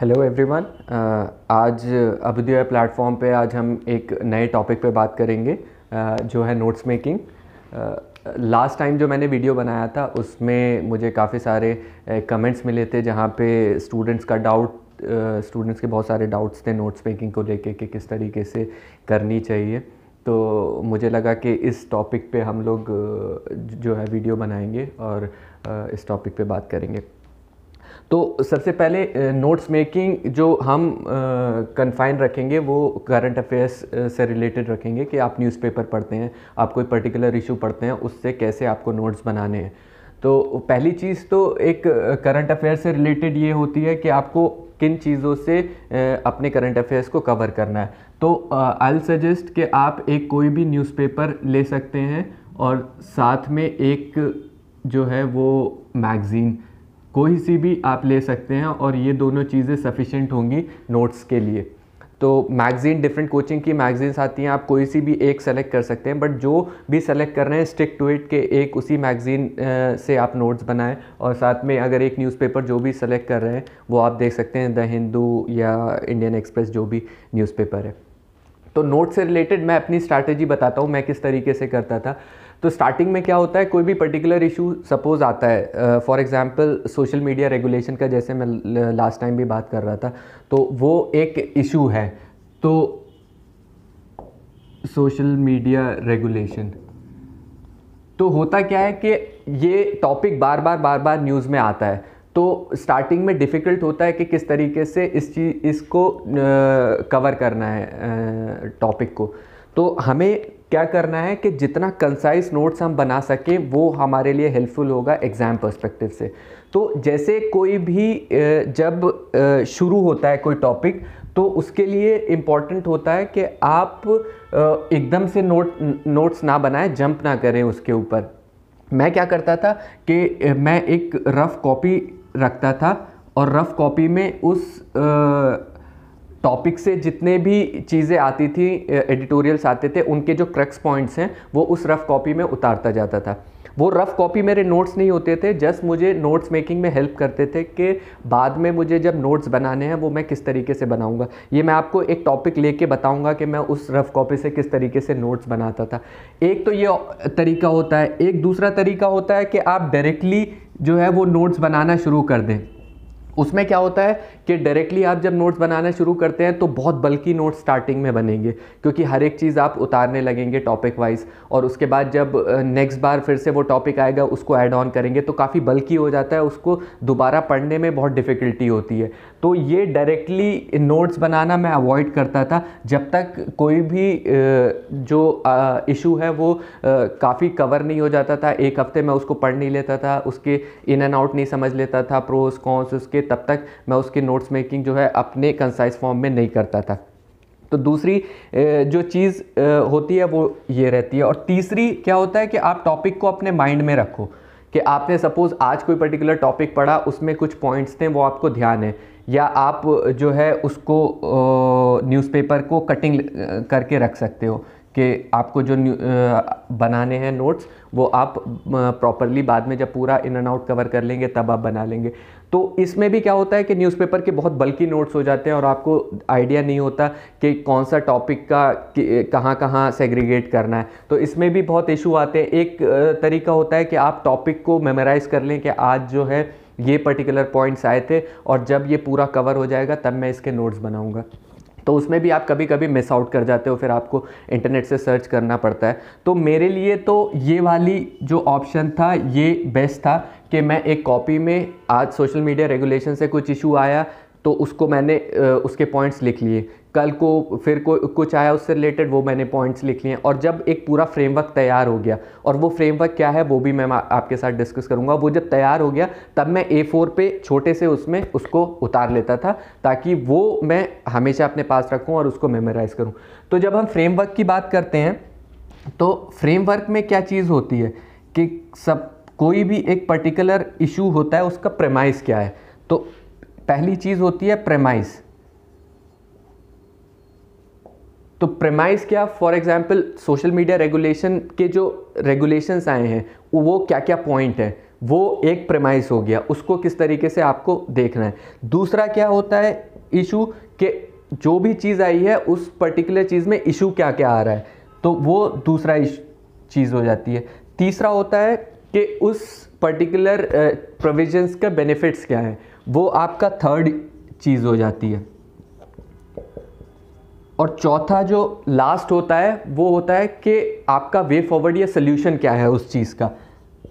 hello everyone uh, आज अभिदय platform पे आज हम एक नए टॉपिक पे बात करेंगे uh, जो है नोट्स मेकिंग लास्ट टाइम जो मैंने वीडियो बनाया था उसमें मुझे काफ़ी सारे कमेंट्स uh, मिले थे जहाँ पे स्टूडेंट्स का डाउट स्टूडेंट्स के बहुत सारे डाउट्स थे नोट्स मेकिंग को लेके कि किस तरीके से करनी चाहिए तो मुझे लगा कि इस टॉपिक पे हम लोग जो है वीडियो बनाएंगे और इस टॉपिक पे बात करेंगे तो सबसे पहले नोट्स मेकिंग जो हम कन्फाइन रखेंगे वो करंट अफेयर्स से रिलेटेड रखेंगे कि आप न्यूज़पेपर पढ़ते हैं आप कोई पर्टिकुलर इशू पढ़ते हैं उससे कैसे आपको नोट्स बनाने हैं तो पहली चीज़ तो एक करंट अफेयर से रिलेटेड ये होती है कि आपको किन चीज़ों से अपने करंट अफेयर्स को कवर करना है तो आई सजेस्ट कि आप एक कोई भी न्यूज़पेपर ले सकते हैं और साथ में एक जो है वो मैगज़ीन कोई सी भी आप ले सकते हैं और ये दोनों चीज़ें सफिशेंट होंगी नोट्स के लिए तो मैगज़ीन डिफरेंट कोचिंग की मैगज़ीन्स आती हैं आप कोई सी भी एक सेलेक्ट कर सकते हैं बट जो भी सेलेक्ट कर रहे हैं स्टिक टू इट के एक उसी मैगज़ीन से आप नोट्स बनाएं और साथ में अगर एक न्यूज़पेपर जो भी सेलेक्ट कर रहे हैं वो आप देख सकते हैं द हिंदू या इंडियन एक्सप्रेस जो भी न्यूज़पेपर है तो नोट्स से रिलेटेड मैं अपनी स्ट्रैटेजी बताता हूँ मैं किस तरीके से करता था तो स्टार्टिंग में क्या होता है कोई भी पर्टिकुलर इशू सपोज आता है for example social media regulation का जैसे मैं लास्ट टाइम भी बात कर रहा था तो वो एक इशू है तो सोशल मीडिया रेगुलेशन तो होता क्या है कि ये टॉपिक बार बार बार बार न्यूज़ में आता है तो स्टार्टिंग में डिफ़िकल्ट होता है कि किस तरीके से इस चीज़ इसको कवर करना है टॉपिक को तो हमें क्या करना है कि जितना कंसाइज नोट्स हम बना सकें वो हमारे लिए हेल्पफुल होगा एग्ज़ाम पर्सपेक्टिव से तो जैसे कोई भी जब शुरू होता है कोई टॉपिक तो उसके लिए इम्पॉर्टेंट होता है कि आप एकदम से नोट नोट्स ना बनाएं जंप ना करें उसके ऊपर मैं क्या करता था कि मैं एक रफ़ कॉपी रखता था और रफ़ कॉपी में उस आ, टॉपिक से जितने भी चीज़ें आती थी एडिटोरियल्स आते थे उनके जो क्रक्स पॉइंट्स हैं वो उस रफ़ कॉपी में उतारता जाता था वो रफ़ कॉपी मेरे नोट्स नहीं होते थे जस्ट मुझे नोट्स मेकिंग में हेल्प करते थे कि बाद में मुझे जब नोट्स बनाने हैं वो मैं किस तरीके से बनाऊंगा ये मैं आपको एक टॉपिक लेके बताऊंगा कि मैं उस रफ़ कॉपी से किस तरीके से नोट्स बनाता था एक तो ये तरीका होता है एक दूसरा तरीका होता है कि आप डायरेक्टली जो है वो नोट्स बनाना शुरू कर दें उसमें क्या होता है कि डायरेक्टली आप जब नोट्स बनाना शुरू करते हैं तो बहुत बल्कि नोट्स स्टार्टिंग में बनेंगे क्योंकि हर एक चीज़ आप उतारने लगेंगे टॉपिक वाइज और उसके बाद जब नेक्स्ट बार फिर से वो टॉपिक आएगा उसको ऐड ऑन करेंगे तो काफ़ी बल्कि हो जाता है उसको दोबारा पढ़ने में बहुत डिफ़िकल्टी होती है तो ये डायरेक्टली नोट्स बनाना मैं अवॉइड करता था जब तक कोई भी जो इशू है वो काफ़ी कवर नहीं हो जाता था एक हफ्ते में उसको पढ़ नहीं लेता था उसके इन एंड आउट नहीं समझ लेता था प्रोस कॉन्स उसके तब तक मैं उसकी नोट्स मेकिंग जो है अपने कंसाइज फॉर्म में नहीं करता था तो दूसरी जो चीज़ होती है वो ये रहती है और तीसरी क्या होता है कि आप टॉपिक को अपने माइंड में रखो कि आपने सपोज़ आज कोई पर्टिकुलर टॉपिक पढ़ा उसमें कुछ पॉइंट्स थे वो आपको ध्यान है या आप जो है उसको न्यूज़पेपर को कटिंग करके रख सकते हो कि आपको जो बनाने हैं नोट्स वो आप प्रॉपरली बाद में जब पूरा इन एंड आउट कवर कर लेंगे तब आप बना लेंगे तो इसमें भी क्या होता है कि न्यूज़पेपर के बहुत बल्कि नोट्स हो जाते हैं और आपको आइडिया नहीं होता कि कौन सा टॉपिक का कहाँ कहाँ सेग्रीगेट करना है तो इसमें भी बहुत इशू आते हैं एक तरीका होता है कि आप टॉपिक को मेमोराइज़ कर लें कि आज जो है ये पर्टिकुलर पॉइंट्स आए थे और जब ये पूरा कवर हो जाएगा तब मैं इसके नोट्स बनाऊँगा तो उसमें भी आप कभी कभी मिस आउट कर जाते हो फिर आपको इंटरनेट से सर्च करना पड़ता है तो मेरे लिए तो ये वाली जो ऑप्शन था ये बेस्ट था कि मैं एक कॉपी में आज सोशल मीडिया रेगुलेशन से कुछ इशू आया तो उसको मैंने उसके पॉइंट्स लिख लिए कल को फिर को कुछ आया उससे रिलेटेड वो मैंने पॉइंट्स लिख लिए और जब एक पूरा फ्रेमवर्क तैयार हो गया और वो फ्रेमवर्क क्या है वो भी मैं आपके साथ डिस्कस करूँगा वो जब तैयार हो गया तब मैं ए फोर पे छोटे से उसमें उसको उतार लेता था ताकि वो मैं हमेशा अपने पास रखूँ और उसको मेमोराइज़ करूँ तो जब हम फ्रेमवर्क की बात करते हैं तो फ्रेमवर्क में क्या चीज़ होती है कि सब कोई भी एक पर्टिकुलर इशू होता है उसका प्रेमाइस क्या है तो पहली चीज़ होती है प्रेमाइस तो प्रेमाइस क्या for example social media regulation के जो रेगुलेशंस आए हैं वो क्या क्या पॉइंट है वो एक प्रेमाइस हो गया उसको किस तरीके से आपको देखना है दूसरा क्या होता है इशू के जो भी चीज़ आई है उस पर्टिकुलर चीज़ में इशू क्या क्या आ रहा है तो वो दूसरा चीज़ हो जाती है तीसरा होता है कि उस पर्टिकुलर प्रोविजंस के बेनिफिट्स क्या हैं वो आपका थर्ड चीज़ हो जाती है और चौथा जो लास्ट होता है वो होता है कि आपका वे फॉरवर्ड या सोल्यूशन क्या है उस चीज़ का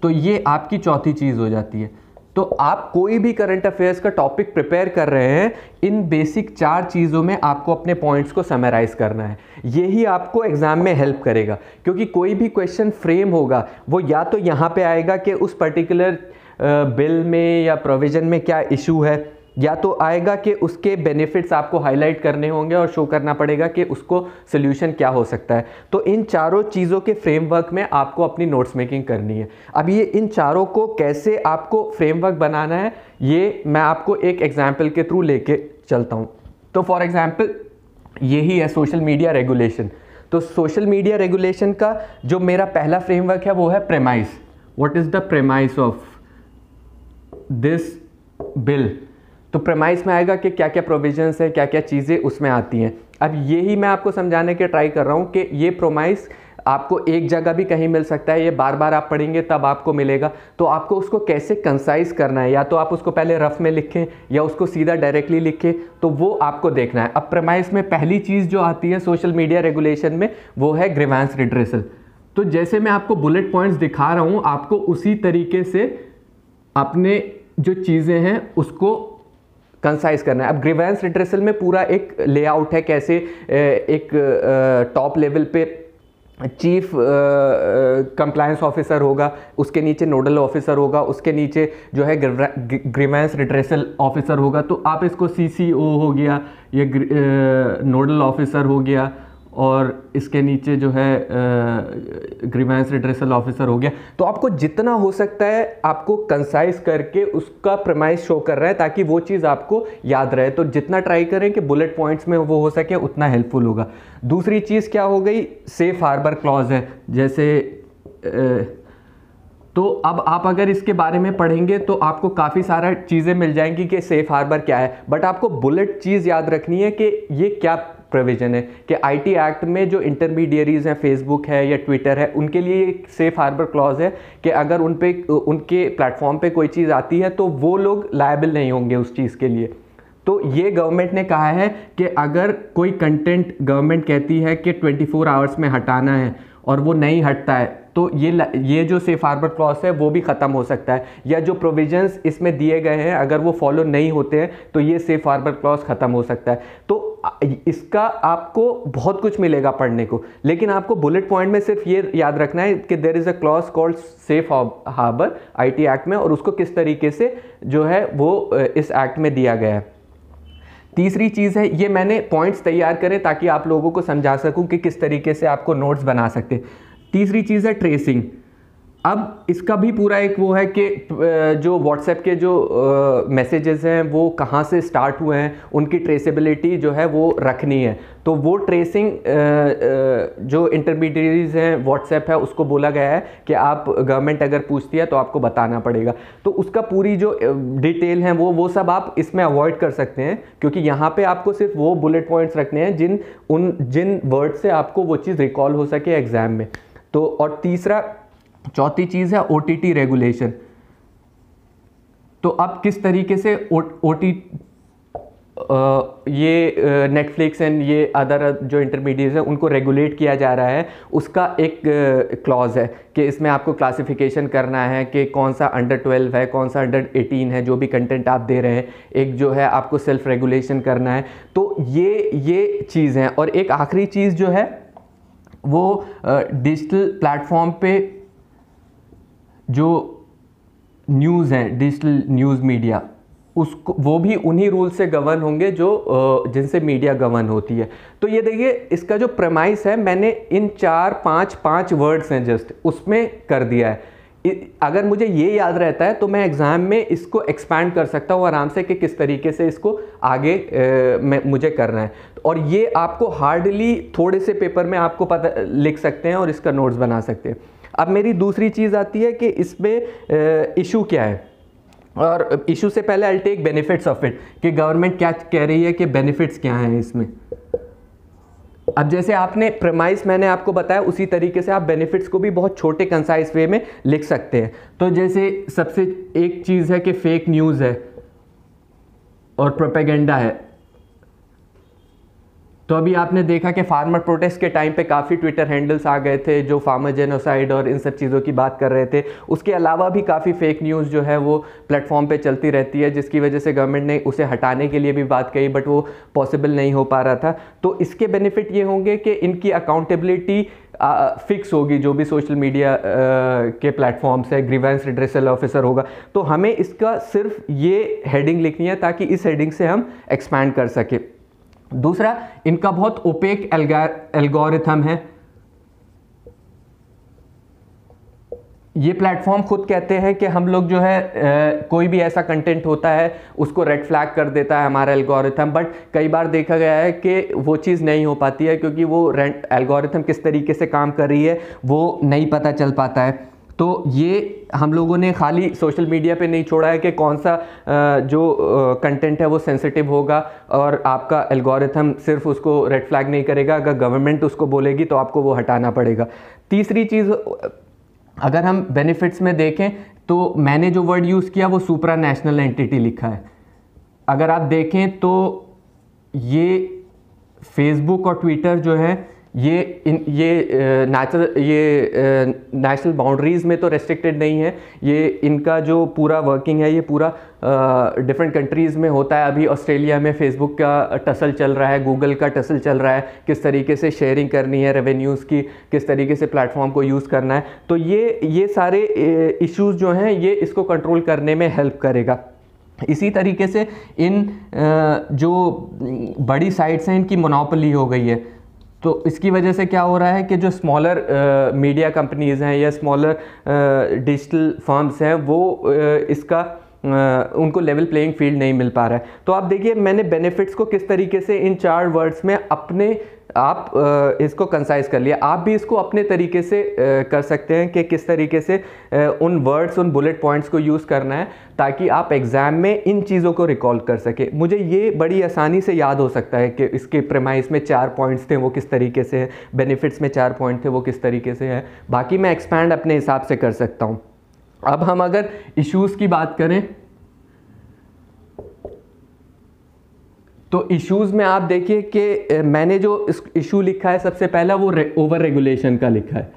तो ये आपकी चौथी चीज़ हो जाती है तो आप कोई भी करंट अफेयर्स का टॉपिक प्रिपेयर कर रहे हैं इन बेसिक चार चीज़ों में आपको अपने पॉइंट्स को समराइज़ करना है यही आपको एग्ज़ाम में हेल्प करेगा क्योंकि कोई भी क्वेश्चन फ्रेम होगा वो या तो यहाँ पे आएगा कि उस पर्टिकुलर बिल में या प्रोविज़न में क्या इशू है या तो आएगा कि उसके बेनिफिट्स आपको हाईलाइट करने होंगे और शो करना पड़ेगा कि उसको सोल्यूशन क्या हो सकता है तो इन चारों चीज़ों के फ्रेमवर्क में आपको अपनी नोट्स मेकिंग करनी है अब ये इन चारों को कैसे आपको फ्रेमवर्क बनाना है ये मैं आपको एक एग्जाम्पल के थ्रू लेके चलता हूँ तो फॉर एग्ज़ाम्पल यही है सोशल मीडिया रेगुलेशन तो सोशल मीडिया रेगुलेशन का जो मेरा पहला फ्रेमवर्क है वो है premise what is the premise of this bill तो प्रमाइस में आएगा कि क्या क्या प्रोविजंस है क्या क्या चीज़ें उसमें आती हैं अब यही मैं आपको समझाने के ट्राई कर रहा हूँ कि ये प्रोमाइस आपको एक जगह भी कहीं मिल सकता है ये बार बार आप पढ़ेंगे तब आपको मिलेगा तो आपको उसको कैसे कंसाइज करना है या तो आप उसको पहले रफ में लिखें या उसको सीधा डायरेक्टली लिखें तो वो आपको देखना है अब प्रमाइस में पहली चीज़ जो आती है सोशल मीडिया रेगुलेशन में वो है ग्रीवांस रिड्रेसल तो जैसे मैं आपको बुलेट पॉइंट्स दिखा रहा हूँ आपको उसी तरीके से अपने जो चीज़ें हैं उसको कंसाइज करना है अब ग्रीवेंस रिड्रेसल में पूरा एक लेआउट है कैसे एक टॉप लेवल पे चीफ कंप्लायंस ऑफिसर होगा उसके नीचे नोडल ऑफिसर होगा उसके नीचे जो है ग्रीवेंस रिड्रेसल ऑफिसर होगा तो आप इसको सी हो गया या नोडल ऑफिसर हो गया और इसके नीचे जो है ग्रीवेंस रिड्रेसल ऑफिसर हो गया तो आपको जितना हो सकता है आपको कंसाइज करके उसका प्रमाइज शो कर रहा है ताकि वो चीज़ आपको याद रहे तो जितना ट्राई करें कि बुलेट पॉइंट्स में वो हो सके उतना हेल्पफुल होगा दूसरी चीज़ क्या हो गई सेफ़ हार्बर क्लॉज है जैसे ए, तो अब आप अगर इसके बारे में पढ़ेंगे तो आपको काफ़ी सारा चीज़ें मिल जाएंगी कि सेफ़ हार्बर क्या है बट आपको बुलेट चीज़ याद रखनी है कि ये क्या प्रोविज़न है कि आईटी एक्ट में जो इंटरमीडियरीज़ हैं फेसबुक है या ट्विटर है उनके लिए एक सेफ़ हार्बर क्लॉज है कि अगर उन पे उनके प्लेटफॉर्म पे कोई चीज़ आती है तो वो लोग लाइबल नहीं होंगे उस चीज़ के लिए तो ये गवर्नमेंट ने कहा है कि अगर कोई कंटेंट गवर्नमेंट कहती है कि 24 फोर आवर्स में हटाना है और वो नहीं हटता है तो ये ये जो सेफ हार्बर क्लॉस है वो भी ख़त्म हो सकता है या जो प्रोविजंस इसमें दिए गए हैं अगर वो फॉलो नहीं होते हैं तो ये सेफ हार्बर क्लॉस ख़त्म हो सकता है तो इसका आपको बहुत कुछ मिलेगा पढ़ने को लेकिन आपको बुलेट पॉइंट में सिर्फ ये याद रखना है कि there is a clause called safe harbour IT act में और उसको किस तरीके से जो है वो इस एक्ट में दिया गया है तीसरी चीज़ है ये मैंने पॉइंट्स तैयार करें ताकि आप लोगों को समझा सकूं कि किस तरीके से आपको नोट्स बना सकते तीसरी चीज़ है ट्रेसिंग अब इसका भी पूरा एक वो है कि जो व्हाट्सएप के जो मैसेजेस हैं वो कहाँ से स्टार्ट हुए हैं उनकी ट्रेसेबिलिटी जो है वो रखनी है तो वो ट्रेसिंग जो इंटरमीडियज हैं व्हाट्सएप है उसको बोला गया है कि आप गवर्नमेंट अगर पूछती है तो आपको बताना पड़ेगा तो उसका पूरी जो डिटेल है वो वो सब आप इसमें अवॉइड कर सकते हैं क्योंकि यहाँ पर आपको सिर्फ वो बुलेट पॉइंट्स रखने हैं जिन उन जिन वर्ड से आपको वो चीज़ रिकॉल हो सके एग्ज़ाम में तो और तीसरा चौथी चीज़ है ओ रेगुलेशन तो अब किस तरीके से ओ ये नेटफ्लिक्स एंड ये अदर जो इंटरमीडिएट हैं उनको रेगुलेट किया जा रहा है उसका एक क्लॉज है कि इसमें आपको क्लासिफिकेशन करना है कि कौन सा अंडर ट्वेल्व है कौन सा अंडर एटीन है जो भी कंटेंट आप दे रहे हैं एक जो है आपको सेल्फ रेगुलेशन करना है तो ये ये चीज़ हैं और एक आखिरी चीज़ जो है वो डिजिटल प्लेटफॉर्म पे जो न्यूज़ हैं डिजिटल न्यूज़ मीडिया उसको वो भी उन्हीं रूल से गवर्न होंगे जो जिनसे मीडिया गवर्न होती है तो ये देखिए इसका जो प्रमाइस है मैंने इन चार पाँच पाँच वर्ड्स हैं जस्ट उसमें कर दिया है अगर मुझे ये याद रहता है तो मैं एग्ज़ाम में इसको एक्सपैंड कर सकता हूँ आराम से कि किस तरीके से इसको आगे ए, मुझे करना है और ये आपको हार्डली थोड़े से पेपर में आपको पता लिख सकते हैं और इसका नोट्स बना सकते हैं अब मेरी दूसरी चीज़ आती है कि इसमें इशू क्या है और इशू से पहले I take benefits of it कि गवर्नमेंट क्या कह रही है कि बेनिफिट्स क्या हैं इसमें अब जैसे आपने प्रमाइस मैंने आपको बताया उसी तरीके से आप बेनिफिट्स को भी बहुत छोटे कंसाइज वे में लिख सकते हैं तो जैसे सबसे एक चीज़ है कि फेक न्यूज़ है और प्रोपेगेंडा है तो अभी आपने देखा कि फार्मर प्रोटेस्ट के टाइम पे काफ़ी ट्विटर हैंडल्स आ गए थे जो फार्मर जेनोसाइड और इन सब चीज़ों की बात कर रहे थे उसके अलावा भी काफ़ी फेक न्यूज़ जो है वो प्लेटफॉर्म पे चलती रहती है जिसकी वजह से गवर्नमेंट ने उसे हटाने के लिए भी बात कही बट वो पॉसिबल नहीं हो पा रहा था तो इसके बेनिफिट ये होंगे कि इनकी अकाउंटेबिलिटी फिक्स होगी जो भी सोशल मीडिया आ, के प्लेटफॉर्म्स है ग्रीवेंस रिड्रेसल ऑफिसर होगा तो हमें इसका सिर्फ ये हेडिंग लिखनी है ताकि इस हेडिंग से हम एक्सपैंड कर सकें दूसरा इनका बहुत ओपेक एल्गोरिथम है ये प्लेटफॉर्म खुद कहते हैं कि हम लोग जो है ए, कोई भी ऐसा कंटेंट होता है उसको रेड फ्लैग कर देता है हमारा एल्गोरिथम बट कई बार देखा गया है कि वो चीज़ नहीं हो पाती है क्योंकि वो रेंट एल्गोरिथम किस तरीके से काम कर रही है वो नहीं पता चल पाता है तो ये हम लोगों ने खाली सोशल मीडिया पे नहीं छोड़ा है कि कौन सा जो कंटेंट है वो सेंसिटिव होगा और आपका एल्गोरिथम सिर्फ उसको रेड फ्लैग नहीं करेगा अगर गवर्नमेंट उसको बोलेगी तो आपको वो हटाना पड़ेगा तीसरी चीज़ अगर हम बेनिफिट्स में देखें तो मैंने जो वर्ड यूज़ किया वो सुपरा नेशनल एंटिटी लिखा है अगर आप देखें तो ये फेसबुक और ट्विटर जो है ये इन ये नेचुरल ये नेशनल बाउंड्रीज़ में तो रेस्ट्रिक्टेड नहीं है ये इनका जो पूरा वर्किंग है ये पूरा डिफरेंट कंट्रीज़ में होता है अभी ऑस्ट्रेलिया में फेसबुक का टसल चल रहा है गूगल का टसल चल रहा है किस तरीके से शेयरिंग करनी है रेवेन्यूज़ की किस तरीके से प्लेटफॉर्म को यूज़ करना है तो ये ये सारे इश्यूज़ जो हैं ये इसको कंट्रोल करने में हेल्प करेगा इसी तरीके से इन जो बड़ी साइट्स हैं इनकी मोनोपली हो गई है तो इसकी वजह से क्या हो रहा है कि जो स्मॉलर मीडिया कंपनीज़ हैं या स्मॉलर डिजिटल फॉर्म्स हैं वो uh, इसका uh, उनको लेवल प्लेइंग फील्ड नहीं मिल पा रहा है तो आप देखिए मैंने बेनिफिट्स को किस तरीके से इन चार वर्ड्स में अपने आप इसको कंसाइज कर लिया आप भी इसको अपने तरीके से कर सकते हैं कि किस तरीके से उन वर्ड्स उन बुलेट पॉइंट्स को यूज़ करना है ताकि आप एग्ज़ाम में इन चीज़ों को रिकॉल कर सके मुझे ये बड़ी आसानी से याद हो सकता है कि इसके प्रेमाइस में चार पॉइंट्स थे वो किस तरीके से हैं बेनिफिट्स में चार पॉइंट थे वो किस तरीके से हैं बाकी मैं एक्सपैंड अपने हिसाब से कर सकता हूँ अब हम अगर इश्यूज़ की बात करें तो इश्यूज़ में आप देखिए कि मैंने जो इशू लिखा है सबसे पहला वो रे, ओवर रेगुलेशन का लिखा है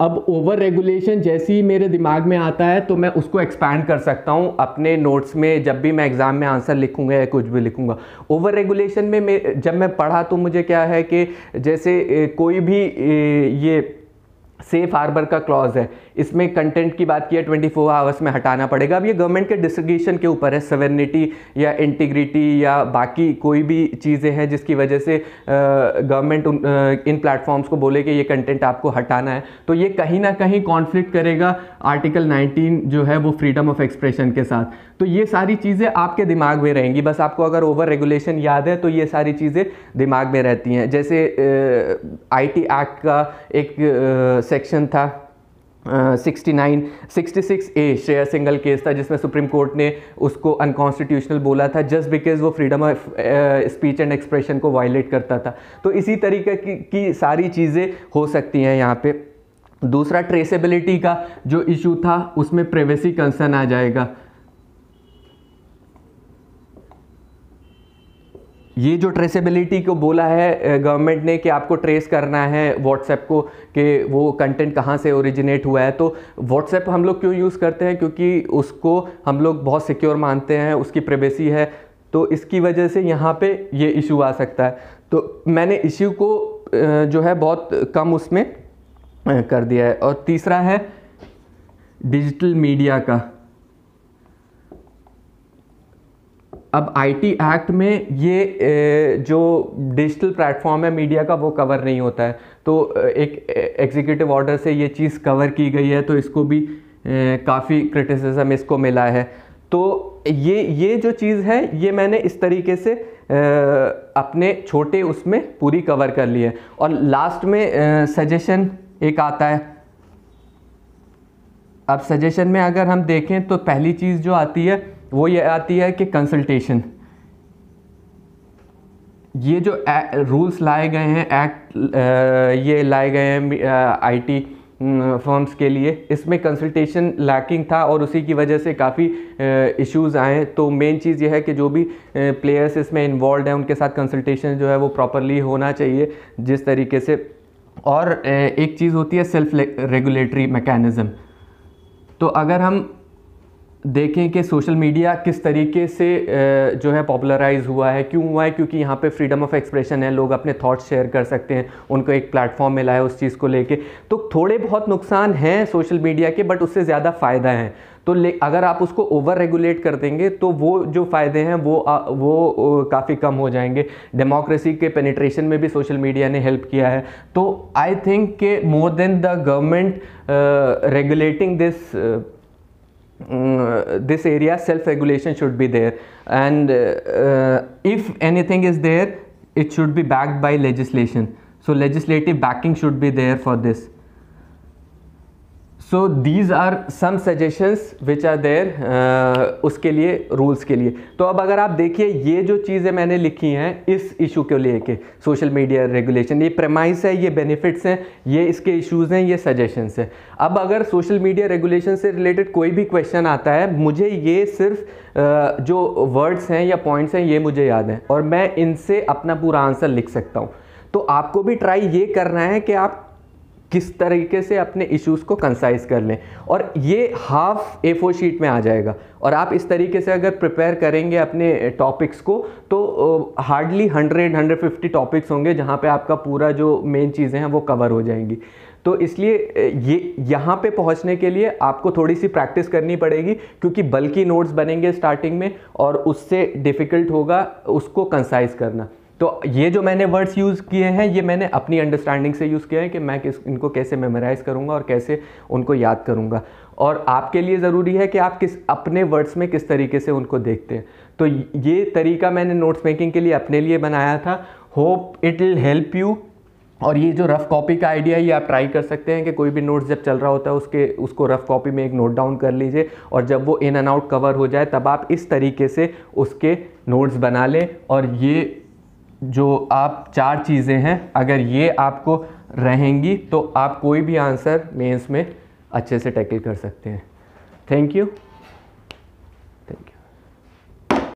अब ओवर रेगुलेशन जैसे ही मेरे दिमाग में आता है तो मैं उसको एक्सपैंड कर सकता हूँ अपने नोट्स में जब भी मैं एग्ज़ाम में आंसर लिखूँगा या कुछ भी लिखूंगा ओवर रेगुलेशन में जब मैं पढ़ा तो मुझे क्या है कि जैसे कोई भी ये सेफ हार्बर का क्लॉज है इसमें कंटेंट की बात की है 24 फोर आवर्स में हटाना पड़ेगा अब ये गवर्नमेंट के डिस्ट्रीब्यूशन के ऊपर है सवेनिटी या इंटीग्रिटी या बाकी कोई भी चीज़ें हैं जिसकी वजह से गवर्नमेंट इन प्लेटफॉर्म्स को बोले कि ये कंटेंट आपको हटाना है तो ये कहीं ना कहीं कॉन्फ्लिक्ट करेगा आर्टिकल नाइनटीन जो है वो फ्रीडम ऑफ एक्सप्रेशन के साथ तो ये सारी चीज़ें आपके दिमाग में रहेंगी बस आपको अगर ओवर रेगुलेशन याद है तो ये सारी चीज़ें दिमाग में रहती हैं जैसे आई टी एक्ट का एक सेक्शन था sixty nine sixty six A Shreya Singhal case था जिसमें सुप्रीम कोर्ट ने उसको अनकॉन्स्टिट्यूशनल बोला था जस्ट बिकॉज वो freedom of speech and expression को वायलेट करता था तो इसी तरीके की, की सारी चीज़ें हो सकती हैं यहाँ पे दूसरा ट्रेसेबिलिटी का जो इशू था उसमें प्रेवेसी कंसर्न आ जाएगा ये जो ट्रेसेबिलिटी को बोला है गवर्नमेंट ने कि आपको ट्रेस करना है व्हाट्सएप को कि वो कंटेंट कहाँ से ओरिजिनेट हुआ है तो व्हाट्सएप हम लोग क्यों यूज़ करते हैं क्योंकि उसको हम लोग बहुत सिक्योर मानते हैं उसकी प्रवेसी है तो इसकी वजह से यहाँ पे ये इशू आ सकता है तो मैंने इशू को जो है बहुत कम उसमें कर दिया है और तीसरा है डिजिटल मीडिया का अब आईटी एक्ट में ये जो डिजिटल प्लेटफॉर्म है मीडिया का वो कवर नहीं होता है तो एक एग्जीक्यूटिव ऑर्डर से ये चीज़ कवर की गई है तो इसको भी काफ़ी क्रिटिसिज्म इसको मिला है तो ये ये जो चीज़ है ये मैंने इस तरीके से अपने छोटे उसमें पूरी कवर कर ली है और लास्ट में सजेशन एक आता है अब सजेशन में अगर हम देखें तो पहली चीज़ जो आती है वो ये आती है कि कंसल्टेशन ये जो रूल्स लाए गए हैं एक्ट ये लाए गए हैं आईटी फर्म्स के लिए इसमें कंसल्टेशन लैकिंग था और उसी की वजह से काफ़ी इश्यूज आए तो मेन चीज़ यह है कि जो भी प्लेयर्स इसमें इन्वॉल्व हैं उनके साथ कंसल्टेशन जो है वो प्रॉपरली होना चाहिए जिस तरीके से और एक चीज़ होती है सेल्फ रेगुलेटरी मैकेनिज़्म तो अगर हम देखें कि सोशल मीडिया किस तरीके से जो है पॉपुलराइज़ हुआ है क्यों हुआ है क्योंकि यहाँ पे फ्रीडम ऑफ एक्सप्रेशन है लोग अपने थॉट्स शेयर कर सकते हैं उनको एक प्लेटफॉर्म मिला है उस चीज़ को लेके तो थोड़े बहुत नुकसान हैं सोशल मीडिया के बट उससे ज़्यादा फ़ायदा हैं तो ले अगर आप उसको ओवर रेगुलेट कर देंगे तो वो जो फ़ायदे हैं वो आ, वो काफ़ी कम हो जाएंगे डेमोक्रेसी के पेनिट्रेशन में भी सोशल मीडिया ने हेल्प किया है तो आई थिंक के more than the government regulating this Mm, this area self regulation should be there and uh, uh, if anything is there it should be backed by legislation so legislative backing should be there for this so these are some suggestions which are there उसके लिए rules के लिए तो अब अगर आप देखिए ये जो चीज़ें मैंने लिखी हैं इस इशू को लेके सोशल मीडिया रेगुलेशन ये प्रेमाइस है ये बेनिफिट्स हैं ये इसके इश्यूज़ हैं ये सजेशंस हैं अब अगर सोशल मीडिया रेगुलेशन से रिलेटेड कोई भी क्वेश्चन आता है मुझे ये सिर्फ uh, जो वर्ड्स हैं या पॉइंट्स हैं ये मुझे याद हैं और मैं इनसे अपना पूरा आंसर लिख सकता हूँ तो आपको भी ट्राई ये करना है कि आप किस तरीके से अपने इश्यूज़ को कंसाइज कर लें और ये हाफ ए फोर शीट में आ जाएगा और आप इस तरीके से अगर प्रिपेयर करेंगे अपने टॉपिक्स को तो hardly hundred hundred fifty topics होंगे जहाँ पे आपका पूरा जो मेन चीज़ें हैं वो कवर हो जाएंगी तो इसलिए ये यहाँ पे पहुँचने के लिए आपको थोड़ी सी प्रैक्टिस करनी पड़ेगी क्योंकि बल्कि नोट्स बनेंगे स्टार्टिंग में और उससे डिफ़िकल्ट होगा उसको कंसाइज करना तो ये जो मैंने वर्ड्स यूज़ किए हैं ये मैंने अपनी अंडरस्टैंडिंग से यूज़ किया है कि मैं किस इनको कैसे मेमोराइज़ करूँगा और कैसे उनको याद करूँगा और आपके लिए ज़रूरी है कि आप किस अपने वर्ड्स में किस तरीके से उनको देखते हैं तो ये तरीका मैंने नोट्स मेकिंग के लिए अपने लिए बनाया था hope it will help you और ये जो रफ़ कॉपी का आइडिया ये आप ट्राई कर सकते हैं कि कोई भी नोट्स जब चल रहा होता है उसके उसको रफ़ कॉपी में एक नोट डाउन कर लीजिए और जब वो इन एंड आउट कवर हो जाए तब आप इस तरीके से उसके नोट्स बना लें और ये जो आप चार चीज़ें हैं अगर ये आपको रहेंगी तो आप कोई भी आंसर मेंस में अच्छे से टैकल कर सकते हैं थैंक यू